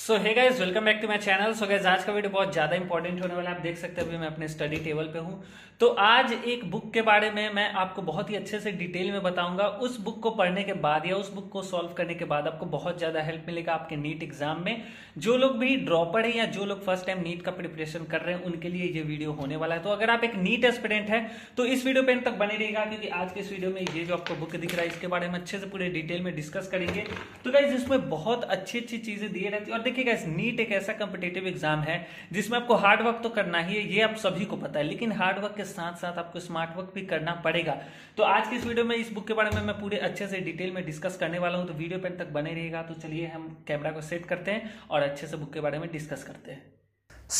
सो है guys welcome back to my channel so guys आज का वीडियो बहुत ज़्यादा इंपॉर्टेंट होने वाला है आप देख सकते हैं अभी मैं अपने स्टडी टेबल पे हूँ तो आज एक बुक के बारे में मैं आपको बहुत ही अच्छे से डिटेल में बताऊंगा उस बुक को पढ़ने के बाद या उस बुक को सॉल्व करने के बाद आपको बहुत ज़्यादा हेल्प मिलेगा आपके नीट एग्जाम में जो लोग भी ड्रॉपर है या जो लोग फर्स्ट टाइम नीट का प्रिपरेशन कर रहे हैं उनके लिए ये वीडियो होने वाला है तो अगर आप एक नीट एस्पिडेंट है तो इस वीडियो पे इन तक बने रहेगा क्योंकि आज के इस वीडियो में ये जो आपको बुक दिख रहा है इसके बारे में अच्छे से पूरे डिटेल में डिस्कस करेंगे तो गाइज इसमें बहुत अच्छी अच्छी चीज़ें दिए रहती है देखिएगा इस नीट एक ऐसा कम्पिटेटिव एग्जाम है जिसमें आपको हार्ड वर्क तो करना ही है ये आप सभी को पता है लेकिन हार्ड वर्क के साथ साथ आपको स्मार्ट वर्क भी करना पड़ेगा तो आज की इस वीडियो में इस बुक के बारे में मैं पूरे अच्छे से डिटेल में डिस्कस करने वाला हूँ तो वीडियो पेन तक बने रहेगा तो चलिए हम कैमरा को सेट करते हैं और अच्छे से बुक के बारे में डिस्कस करते हैं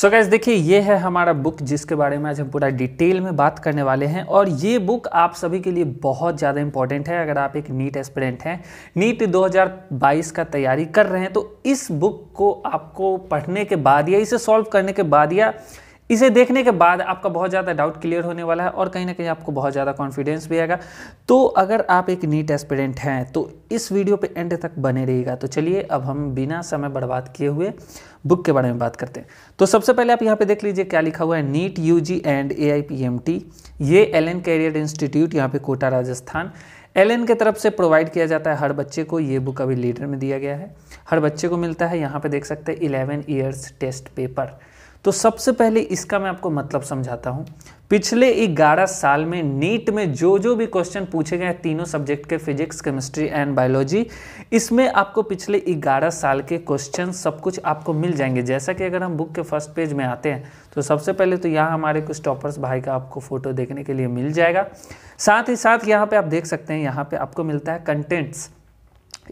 सो गैस देखिए ये है हमारा बुक जिसके बारे में आज हम पूरा डिटेल में बात करने वाले हैं और ये बुक आप सभी के लिए बहुत ज़्यादा इंपॉर्टेंट है अगर आप एक नीट एस्पिरेंट हैं नीट 2022 का तैयारी कर रहे हैं तो इस बुक को आपको पढ़ने के बाद या इसे सॉल्व करने के बाद या इसे देखने के बाद आपका बहुत ज़्यादा डाउट क्लियर होने वाला है और कहीं ना कहीं आपको बहुत ज़्यादा कॉन्फिडेंस भी आएगा तो अगर आप एक नीट एस्पिरेंट हैं तो इस वीडियो पे एंड तक बने रहिएगा तो चलिए अब हम बिना समय बर्बाद किए हुए बुक के बारे में बात करते हैं तो सबसे पहले आप यहाँ पे देख लीजिए क्या लिखा हुआ है NEET U and A I ये एल एन कैरियर इंस्टीट्यूट यहाँ पे कोटा राजस्थान एल के तरफ से प्रोवाइड किया जाता है हर बच्चे को ये बुक अभी लीडर में दिया गया है हर बच्चे को मिलता है यहाँ पे देख सकते हैं इलेवन ईयर्स टेस्ट पेपर तो सबसे पहले इसका मैं आपको मतलब समझाता हूँ पिछले ग्यारह साल में नीट में जो जो भी क्वेश्चन पूछे गए तीनों सब्जेक्ट के फिजिक्स केमिस्ट्री एंड बायोलॉजी इसमें आपको पिछले ग्यारह साल के क्वेश्चन सब कुछ आपको मिल जाएंगे जैसा कि अगर हम बुक के फर्स्ट पेज में आते हैं तो सबसे पहले तो यहाँ हमारे कुछ टॉपर्स भाई का आपको फोटो देखने के लिए मिल जाएगा साथ ही साथ यहाँ पे आप देख सकते हैं यहाँ पे आपको मिलता है कंटेंट्स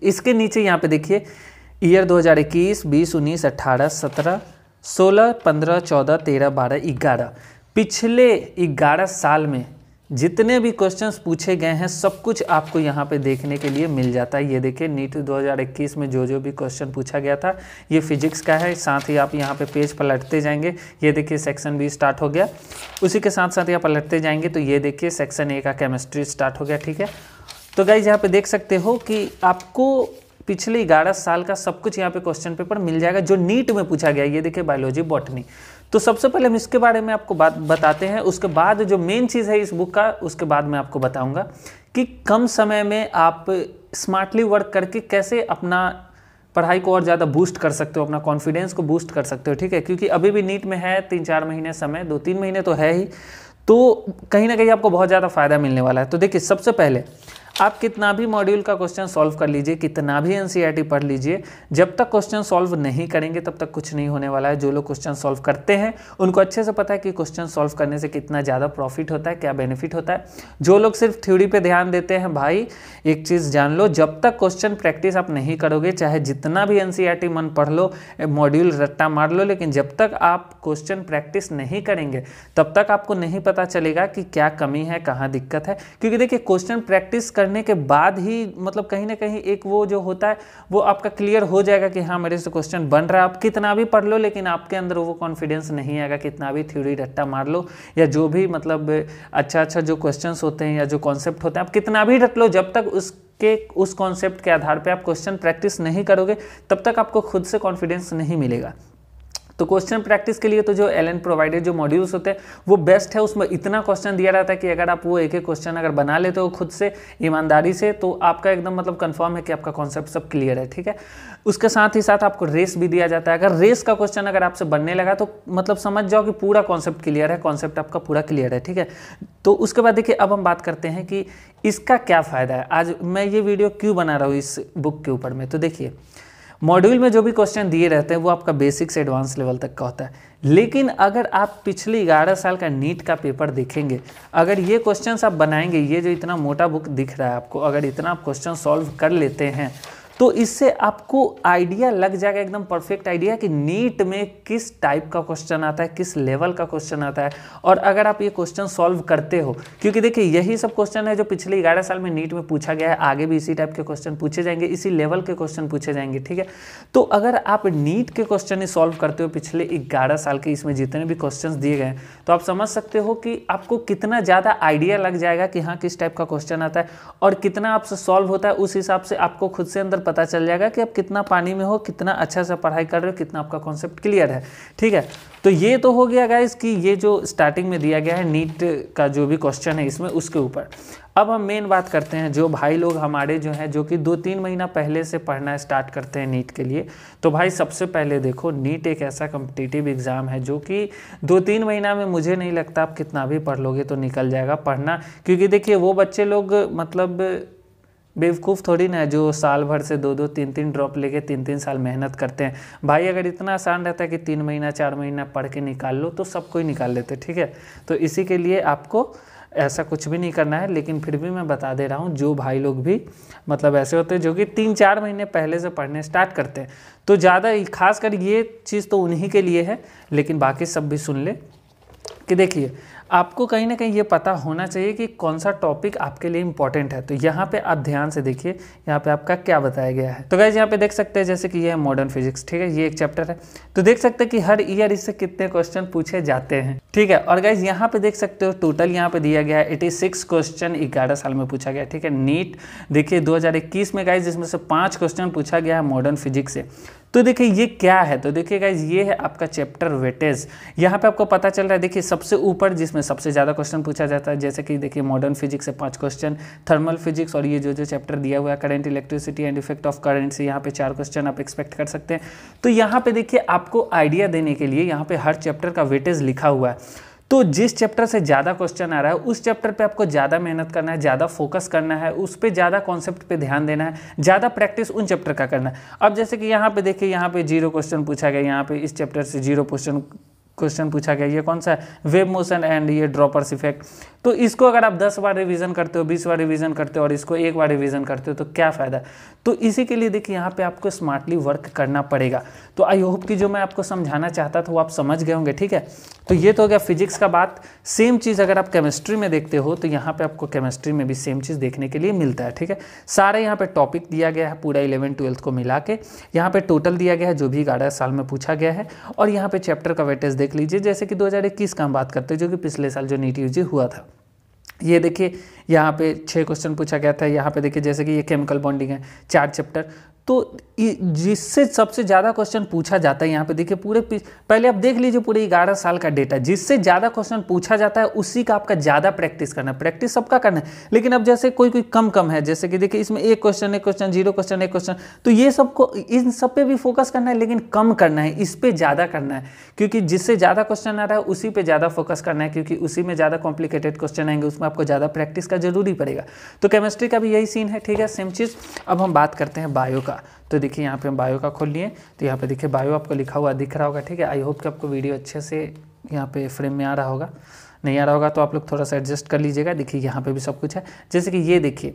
इसके नीचे यहाँ पे देखिए ईयर दो इक्कीस बीस उन्नीस अट्ठारह सत्रह सोलह पंद्रह चौदह तेरह बारह ग्यारह पिछले ग्यारह साल में जितने भी क्वेश्चंस पूछे गए हैं सब कुछ आपको यहाँ पे देखने के लिए मिल जाता है ये देखिए नीट 2021 में जो जो भी क्वेश्चन पूछा गया था ये फिजिक्स का है साथ ही आप यहाँ पे पेज पलटते जाएंगे ये देखिए सेक्शन बी स्टार्ट हो गया उसी के साथ साथ यहाँ पलटते जाएंगे तो ये देखिए सेक्शन ए का केमिस्ट्री स्टार्ट हो गया ठीक है तो गाइज यहाँ पे देख सकते हो कि आपको पिछले ग्यारह साल का सब कुछ यहाँ पे क्वेश्चन पेपर मिल जाएगा जो नीट में पूछा गया ये देखिए बायोलॉजी बॉटनी तो सबसे पहले हम इसके बारे में आपको बात बताते हैं उसके बाद जो मेन चीज़ है इस बुक का उसके बाद मैं आपको बताऊंगा कि कम समय में आप स्मार्टली वर्क करके कैसे अपना पढ़ाई को और ज़्यादा बूस्ट कर सकते हो अपना कॉन्फिडेंस को बूस्ट कर सकते हो ठीक है क्योंकि अभी भी नीट में है तीन चार महीने समय दो तीन महीने तो है ही तो कहीं ना कहीं आपको बहुत ज़्यादा फ़ायदा मिलने वाला है तो देखिए सबसे पहले आप कितना भी मॉड्यूल का क्वेश्चन सॉल्व कर लीजिए कितना भी एनसीईआरटी e पढ़ लीजिए जब तक क्वेश्चन सॉल्व नहीं करेंगे तब तक कुछ नहीं होने वाला है जो लोग क्वेश्चन सॉल्व करते हैं उनको अच्छे से पता है कि क्वेश्चन सॉल्व करने से कितना ज़्यादा प्रॉफिट होता है क्या बेनिफिट होता है जो लोग सिर्फ थ्योरी पर ध्यान देते हैं भाई एक चीज़ जान लो जब तक क्वेश्चन प्रैक्टिस आप नहीं करोगे चाहे जितना भी एन e मन पढ़ लो मॉड्यूल रट्टा मार लो लेकिन जब तक आप क्वेश्चन प्रैक्टिस नहीं करेंगे तब तक आपको नहीं पता चलेगा कि क्या कमी है कहाँ दिक्कत है क्योंकि देखिए क्वेश्चन प्रैक्टिस कर करने के बाद ही मतलब कहीं ना कहीं एक वो जो होता है वो आपका क्लियर हो जाएगा कि हाँ मेरे से क्वेश्चन बन रहा है आप कितना भी पढ़ लो लेकिन आपके अंदर वो कॉन्फिडेंस नहीं आएगा कितना भी थ्योरी रट्टा मार लो या जो भी मतलब अच्छा अच्छा जो क्वेश्चन होते हैं या जो कॉन्सेप्ट होते हैं आप कितना भी रट लो जब तक उस के उस कॉन्सेप्ट के आधार पर आप क्वेश्चन प्रैक्टिस नहीं करोगे तब तक आपको खुद से कॉन्फिडेंस नहीं मिलेगा तो क्वेश्चन प्रैक्टिस के लिए तो जो एल एन प्रोवाइडेड जो मॉड्यूल्स होते हैं वो बेस्ट है उसमें इतना क्वेश्चन दिया जाता है कि अगर आप वो एक एक क्वेश्चन अगर बना लेते हो खुद से ईमानदारी से तो आपका एकदम मतलब कंफर्म है कि आपका कॉन्सेप्ट सब क्लियर है ठीक है उसके साथ ही साथ आपको रेस भी दिया जाता है अगर रेस का क्वेश्चन अगर आपसे बनने लगा तो मतलब समझ जाओ कि पूरा कॉन्सेप्ट क्लियर है कॉन्सेप्ट आपका पूरा क्लियर है ठीक है तो उसके बाद देखिए अब हम बात करते हैं कि इसका क्या फ़ायदा है आज मैं ये वीडियो क्यों बना रहा हूँ इस बुक के ऊपर में तो देखिए मॉड्यूल में जो भी क्वेश्चन दिए रहते हैं वो आपका बेसिक से एडवांस लेवल तक का होता है लेकिन अगर आप पिछले ग्यारह साल का नीट का पेपर देखेंगे अगर ये क्वेश्चन आप बनाएंगे ये जो इतना मोटा बुक दिख रहा है आपको अगर इतना आप क्वेश्चन सॉल्व कर लेते हैं तो इससे आपको आइडिया लग जाएगा एकदम परफेक्ट आइडिया कि नीट में किस टाइप का क्वेश्चन आता है किस लेवल का क्वेश्चन आता है और अगर आप ये क्वेश्चन सॉल्व करते हो क्योंकि देखिए यही सब क्वेश्चन है जो पिछले ग्यारह साल में नीट में पूछा गया है आगे भी इसी टाइप के क्वेश्चन पूछे जाएंगे इसी लेवल के क्वेश्चन पूछे जाएंगे ठीक है तो अगर आप नीट के क्वेश्चन सॉल्व करते हो पिछले ग्यारह साल के इसमें जितने भी क्वेश्चन दिए गए तो आप समझ सकते हो कि आपको कितना ज़्यादा आइडिया लग जाएगा कि हाँ किस टाइप का क्वेश्चन आता है और कितना आपसे सॉल्व होता है उस हिसाब से आपको खुद से अंदर पता चल जाएगा कि आप कितना पानी में हो कितना अच्छा सा पढ़ाई कर रहे हो कितना आपका कॉन्सेप्ट क्लियर है ठीक है तो ये तो हो गया गाइस कि ये जो स्टार्टिंग में दिया गया है नीट का जो भी क्वेश्चन है इसमें उसके ऊपर अब हम मेन बात करते हैं जो भाई लोग हमारे जो हैं जो कि दो तीन महीना पहले से पढ़ना स्टार्ट करते हैं नीट के लिए तो भाई सबसे पहले देखो नीट एक ऐसा कम्पिटिटिव एग्ज़ाम है जो कि दो तीन महीना में मुझे नहीं लगता आप कितना भी पढ़ लोगे तो निकल जाएगा पढ़ना क्योंकि देखिए वो बच्चे लोग मतलब बेवकूफ़ थोड़ी ना जो साल भर से दो दो तीन तीन ड्रॉप लेके तीन तीन साल मेहनत करते हैं भाई अगर इतना आसान रहता है कि तीन महीना चार महीना पढ़ के निकाल लो तो सब कोई निकाल लेते ठीक है तो इसी के लिए आपको ऐसा कुछ भी नहीं करना है लेकिन फिर भी मैं बता दे रहा हूँ जो भाई लोग भी मतलब ऐसे होते हैं जो कि तीन चार महीने पहले से पढ़ने स्टार्ट करते हैं तो ज़्यादा खासकर ये चीज़ तो उन्हीं के लिए है लेकिन बाकी सब भी सुन ले कि देखिए आपको कहीं ना कहीं ये पता होना चाहिए कि कौन सा टॉपिक आपके लिए इंपॉर्टेंट है तो यहाँ पे आप ध्यान से देखिए यहाँ पे आपका क्या बताया गया है तो गैस यहाँ पे देख सकते हैं जैसे कि ये है मॉडर्न फिजिक्स ठीक है ये एक चैप्टर है तो देख सकते हैं कि हर ईयर इससे कितने क्वेश्चन पूछे जाते हैं ठीक है और गैस यहाँ पे देख सकते हो टोटल यहाँ पे दिया गया है एटी सिक्स क्वेश्चन ग्यारह साल में पूछा गया ठीक है नीट देखिए दो में गाइज इसमें से पाँच क्वेश्चन पूछा गया है मॉडर्न फिजिक्स से तो देखिए ये क्या है तो देखिए गाइज ये है आपका चैप्टर वेटेज यहाँ पे आपको पता चल रहा है देखिए सबसे ऊपर जिसमें सबसे ज़्यादा क्वेश्चन पूछा जाता है जैसे कि देखिए मॉडर्न फिजिक्स से पाँच क्वेश्चन थर्मल फिजिक्स और ये जो जो चैप्टर दिया हुआ है current electricity and effect of current से यहाँ पे चार क्वेश्चन आप एक्सपेक्ट कर सकते हैं तो यहाँ पे देखिए आपको आइडिया देने के लिए यहाँ पे हर चैप्टर का वेटेज लिखा हुआ है तो जिस चैप्टर से ज़्यादा क्वेश्चन आ रहा है उस चैप्टर पे आपको ज़्यादा मेहनत करना है ज़्यादा फोकस करना है उस पर ज़्यादा कॉन्सेप्ट पे ध्यान देना है ज़्यादा प्रैक्टिस उन चैप्टर का करना है अब जैसे कि यहाँ पे देखिए यहाँ पे जीरो क्वेश्चन पूछा गया यहाँ पे इस चैप्टर से जीरो क्वेश्चन क्वेश्चन पूछा गया ये कौन सा है वेब मोशन एंड ये ड्रॉपर्स इफेक्ट तो इसको अगर आप दस बार रिवीजन करते हो बीस बार रिवीजन करते हो और इसको एक बार रिवीजन करते हो तो क्या फ़ायदा तो इसी के लिए देखिए यहाँ पे आपको स्मार्टली वर्क करना पड़ेगा तो आई होप कि जो मैं आपको समझाना चाहता था वो आप समझ गए होंगे ठीक है तो ये तो हो गया फिजिक्स का बात सेम चीज़ अगर आप केमिस्ट्री में देखते हो तो यहाँ पर आपको केमिस्ट्री में भी सेम चीज़ देखने के लिए मिलता है ठीक है सारे यहाँ पर टॉपिक दिया गया है पूरा इलेवन ट्वेल्थ को मिला के यहाँ पर टोटल दिया गया है जो भी ग्यारह साल में पूछा गया है और यहाँ पर चैप्टर का वेटेज देख लीजिए जैसे कि दो का हम बात करते हैं जो कि पिछले साल जो नीट यूजी हुआ था ये देखिए यहाँ पे छः क्वेश्चन पूछा गया था यहाँ पे देखिए जैसे कि ये केमिकल बॉन्डिंग है चार चैप्टर तो जिससे सबसे ज़्यादा क्वेश्चन पूछा जाता है यहाँ पे देखिए पूरे पहले आप देख लीजिए पूरे ग्यारह साल का डेटा जिससे ज़्यादा क्वेश्चन पूछा जाता है उसी का आपका ज़्यादा प्रैक्टिस करना है प्रैक्टिस सबका करना है लेकिन अब जैसे कोई कोई कम कम है जैसे कि देखिए इसमें एक क्वेश्चन एक क्वेश्चन जीरो क्वेश्चन एक क्वेश्चन तो ये सबको इन सब पे भी फोकस करना है लेकिन कम करना है इस पर ज़्यादा करना है क्योंकि जिससे ज़्यादा क्वेश्चन आ रहा है उसी पर ज़्यादा फोकस करना है क्योंकि उसी में ज़्यादा कॉम्प्लिकेटेड क्वेश्चन आएंगे उसमें आपको ज़्यादा प्रैक्टिस का जरूरी पड़ेगा तो केमिस्ट्री का भी यही सीन है ठीक है सेम चीज़ अब हम बात करते हैं बायो का होगा तो देखिए यहाँ पे हम बायो का खोल लिए तो यहाँ पे देखिए बायो आपको लिखा हुआ दिख रहा होगा ठीक है आई होप कि आपको वीडियो अच्छे से यहाँ पे फ्रेम में आ रहा होगा नहीं आ रहा होगा तो आप लोग थोड़ा सा एडजस्ट कर लीजिएगा देखिए यहाँ पर भी सब कुछ है जैसे कि ये देखिए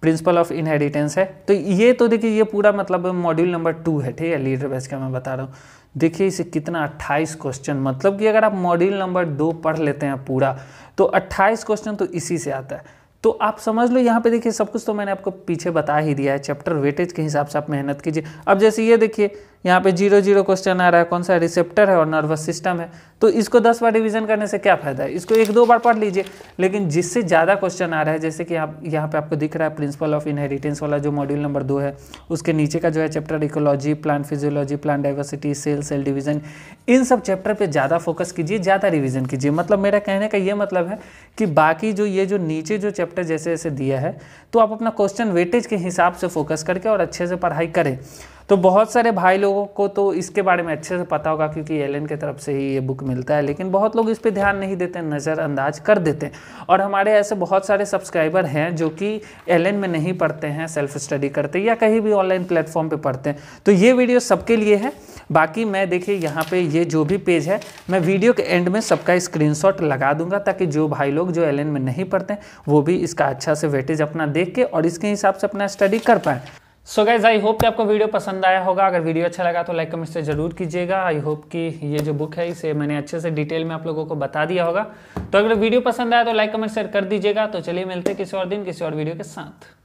प्रिंसिपल ऑफ इनहेरिटेंस है तो ये तो देखिए ये पूरा मतलब मॉड्यूल नंबर टू है ठीक है लीडर बेस का मैं बता रहा हूँ देखिए इसे कितना 28 क्वेश्चन मतलब कि अगर आप मॉड्यूल नंबर दो पढ़ लेते हैं पूरा तो 28 क्वेश्चन तो इसी से आता है तो आप समझ लो यहाँ पे देखिए सब कुछ तो मैंने आपको पीछे बता ही दिया है चैप्टर वेटेज के हिसाब से आप मेहनत कीजिए अब जैसे ये देखिए यहाँ पे जीरो जीरो क्वेश्चन आ रहा है कौन सा रिसेप्टर है और नर्वस सिस्टम है तो इसको दस बार रिवीजन करने से क्या फायदा है इसको एक दो बार पढ़ लीजिए लेकिन जिससे ज़्यादा क्वेश्चन आ रहा है जैसे कि आप यहाँ पे आपको दिख रहा है प्रिंसिपल ऑफ इनहेरिटेंस वाला जो मॉड्यूल नंबर दो है उसके नीचे का जो है chapter ecology plant physiology plant diversity cell cell division इन सब चैप्टर पर ज़्यादा फोकस कीजिए ज़्यादा रिविजन कीजिए मतलब मेरा कहने का ये मतलब है कि बाकी जो ये जो नीचे जो चैप्टर जैसे जैसे दिया है तो आप अपना क्वेश्चन वेटेज के हिसाब से फोकस करके और अच्छे से पढ़ाई करें तो बहुत सारे भाई लोगों को तो इसके बारे में अच्छे से पता होगा क्योंकि एलन की तरफ से ही ये बुक मिलता है लेकिन बहुत लोग इस पर ध्यान नहीं देते नज़रअंदाज कर देते हैं और हमारे ऐसे बहुत सारे सब्सक्राइबर हैं जो कि एलन में नहीं पढ़ते हैं सेल्फ स्टडी करते या कहीं भी ऑनलाइन प्लेटफॉर्म पर पढ़ते हैं तो ये वीडियो सबके लिए है बाकी मैं देखिए यहाँ पे ये जो भी पेज है मैं वीडियो के एंड में सबका स्क्रीनशॉट लगा दूंगा ताकि जो भाई लोग जो एल में नहीं पढ़ते वो भी इसका अच्छा से वेटेज अपना देख के और इसके हिसाब से अपना स्टडी कर पाएँ सो गाइज़ आई होप कि आपको वीडियो पसंद आया होगा अगर वीडियो अच्छा लगा तो लाइक कमेंट से जरूर कीजिएगा आई होप कि ये जो बुक है इसे मैंने अच्छे से डिटेल में आप लोगों को बता दिया होगा तो अगर वीडियो पसंद आया तो लाइक कमेंट शेयर कर दीजिएगा तो चलिए मिलते किसी और दिन किसी और वीडियो के साथ